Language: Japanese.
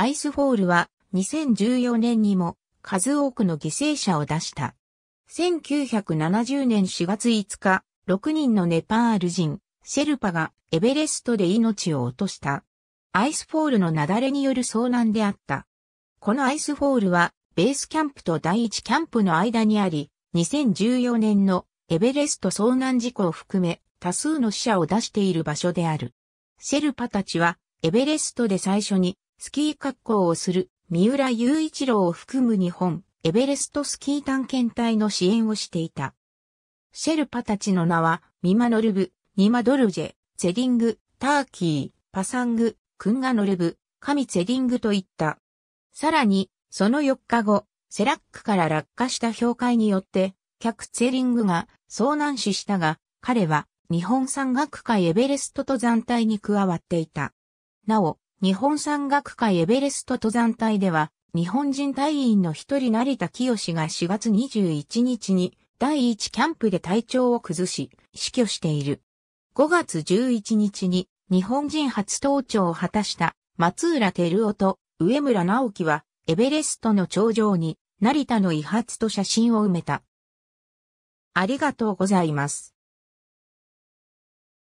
アイスフォールは2014年にも数多くの犠牲者を出した。1970年4月5日、6人のネパール人、シェルパがエベレストで命を落とした。アイスフォールの雪崩による遭難であった。このアイスフォールは、ベースキャンプと第一キャンプの間にあり、2014年のエベレスト遭難事故を含め、多数の死者を出している場所である。シェルパたちは、エベレストで最初にスキー格好をする三浦雄一郎を含む日本、エベレストスキー探検隊の支援をしていた。シェルパたちの名は、ミマノルブ、ニマドルジェ、ゼリング、ターキー、パサング、クンガノルブ、カミゼリングといった。さらに、その4日後、セラックから落下した氷塊によって、客ツェリングが遭難死したが、彼は日本山岳会エベレスト登山隊に加わっていた。なお、日本山岳会エベレスト登山隊では、日本人隊員の一人成田清が4月21日に第一キャンプで体調を崩し、死去している。5月11日に日本人初登頂を果たした松浦照夫と上村直樹はエベレストの頂上に成田の遺髪と写真を埋めた。ありがとうございます。